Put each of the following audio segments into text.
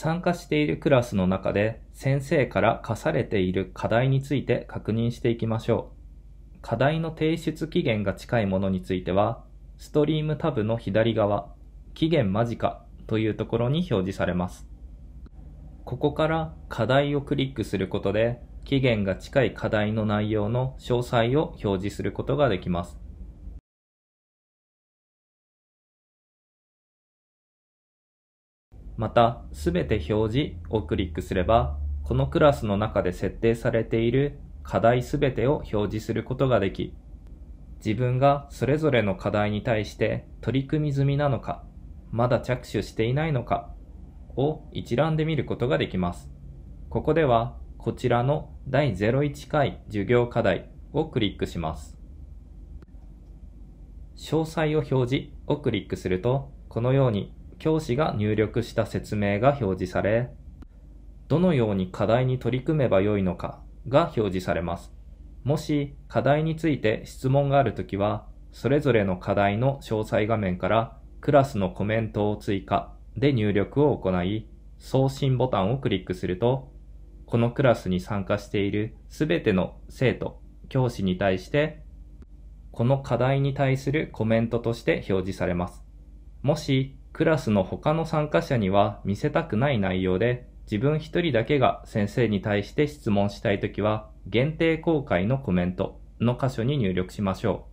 参加しているクラスの中で先生から課されている課題について確認していきましょう。課題の提出期限が近いものについては、ストリームタブの左側、期限間近というところに表示されます。ここから課題をクリックすることで、期限が近い課題の内容の詳細を表示することができます。また、すべて表示をクリックすれば、このクラスの中で設定されている課題すべてを表示することができ、自分がそれぞれの課題に対して取り組み済みなのか、まだ着手していないのかを一覧で見ることができます。ここでは、こちらの第01回授業課題をクリックします。詳細を表示をクリックすると、このように教師が入力した説明が表示され、どのように課題に取り組めばよいのかが表示されます。もし課題について質問があるときは、それぞれの課題の詳細画面からクラスのコメントを追加で入力を行い、送信ボタンをクリックすると、このクラスに参加しているすべての生徒、教師に対して、この課題に対するコメントとして表示されます。もしクラスの他の参加者には見せたくない内容で、自分一人だけが先生に対して質問したいときは、限定公開のコメントの箇所に入力しましょ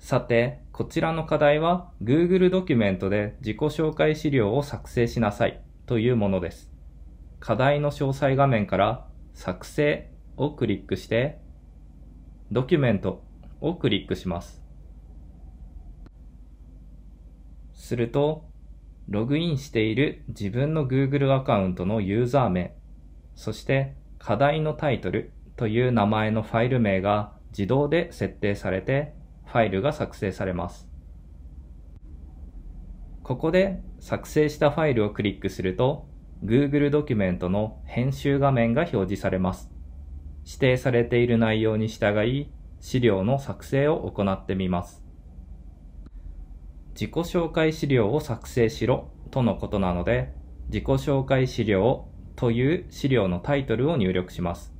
う。さて、こちらの課題は Google ドキュメントで自己紹介資料を作成しなさいというものです。課題の詳細画面から作成をクリックして、ドキュメントをクリックします。すると、ログインしている自分の Google アカウントのユーザー名、そして課題のタイトルという名前のファイル名が自動で設定されてファイルが作成されます。ここで作成したファイルをクリックすると Google ドキュメントの編集画面が表示されます。指定されている内容に従い資料の作成を行ってみます。自己紹介資料を作成しろとのことなので、自己紹介資料という資料のタイトルを入力します。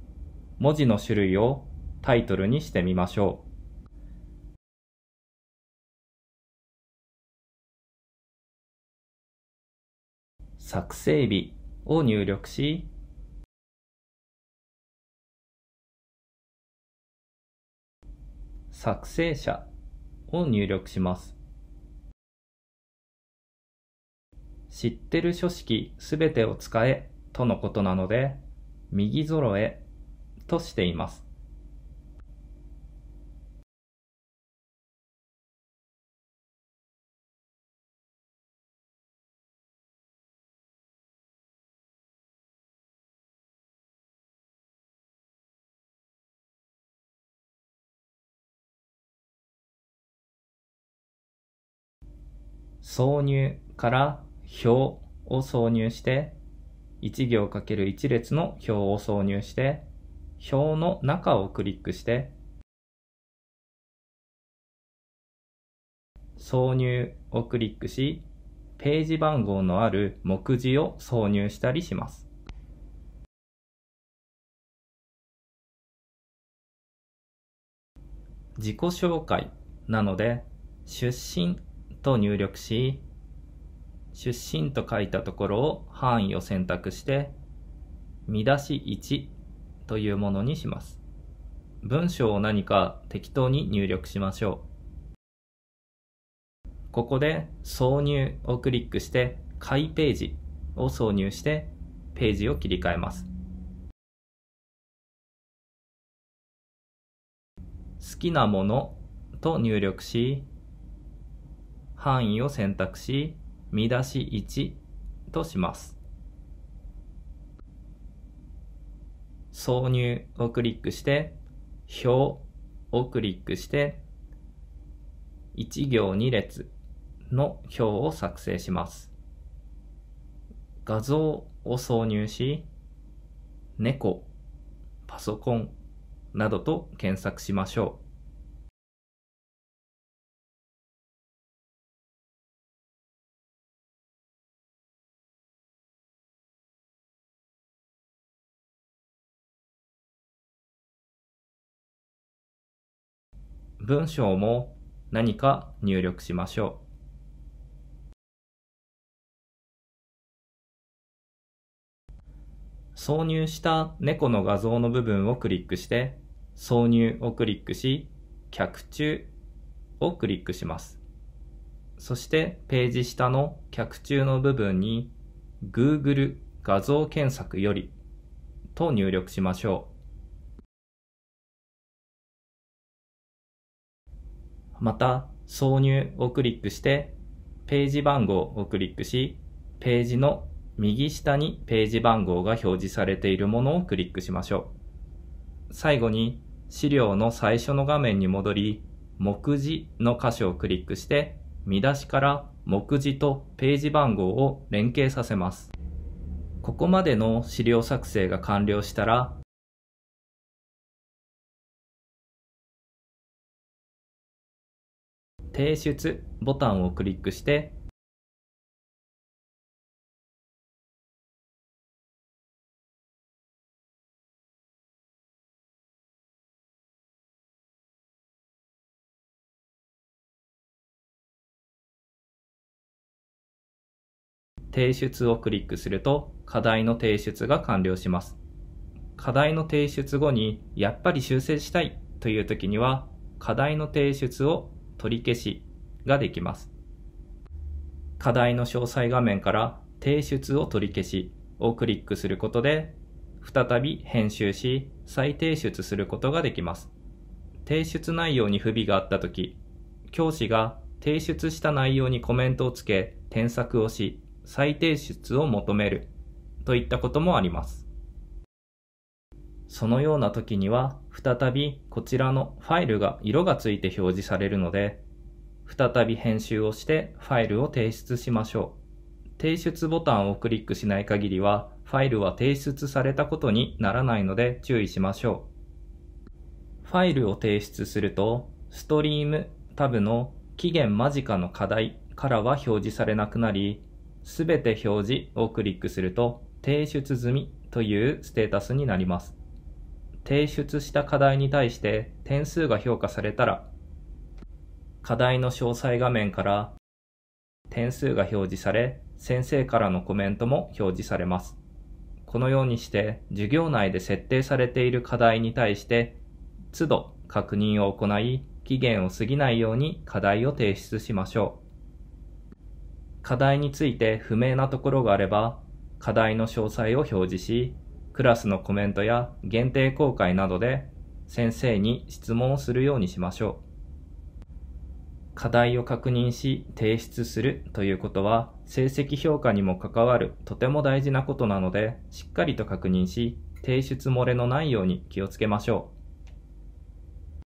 文字の種類をタイトルにしてみましょう。作成日を入力し、作成者を入力します。知ってる書式すべてを使えとのことなので、右揃えとしています。挿入から表を挿入して、1行 ×1 列の表を挿入して、表の中をクリックして、挿入をクリックし、ページ番号のある目次を挿入したりします。自己紹介なので、出身と入力し、出身と書いたところを範囲を選択して、見出し1というものにします。文章を何か適当に入力しましょう。ここで挿入をクリックして、開ページを挿入して、ページを切り替えます。好きなものと入力し、範囲を選択し、見出し1とします。挿入をクリックして、表をクリックして、1行2列の表を作成します。画像を挿入し、猫、パソコンなどと検索しましょう。文章も何か入力しましょう。挿入した猫の画像の部分をクリックして、挿入をクリックし、客中をクリックします。そしてページ下の客中の部分に Google 画像検索よりと入力しましょう。また、挿入をクリックして、ページ番号をクリックし、ページの右下にページ番号が表示されているものをクリックしましょう。最後に、資料の最初の画面に戻り、目次の箇所をクリックして、見出しから目次とページ番号を連携させます。ここまでの資料作成が完了したら、提出ボタンをクリックして提出をクリックすると課題の提出が完了します。課題の提出後にやっぱり修正したいという時には課題の提出を取り消しができます。課題の詳細画面から提出を取り消しをクリックすることで、再び編集し再提出することができます。提出内容に不備があったとき、教師が提出した内容にコメントをつけ、添削をし、再提出を求めるといったこともあります。そのような時には再びこちらのファイルが色がついて表示されるので、再び編集をしてファイルを提出しましょう。提出ボタンをクリックしない限りは、ファイルは提出されたことにならないので注意しましょう。ファイルを提出すると、ストリームタブの期限間近の課題からは表示されなくなり、すべて表示をクリックすると、提出済みというステータスになります。提出した課題に対して点数が評価されたら、課題の詳細画面から点数が表示され、先生からのコメントも表示されます。このようにして、授業内で設定されている課題に対して、都度確認を行い、期限を過ぎないように課題を提出しましょう。課題について不明なところがあれば、課題の詳細を表示し、クラスのコメントや限定公開などで先生に質問をするようにしましょう。課題を確認し提出するということは成績評価にも関わるとても大事なことなのでしっかりと確認し提出漏れのないように気をつけましょう。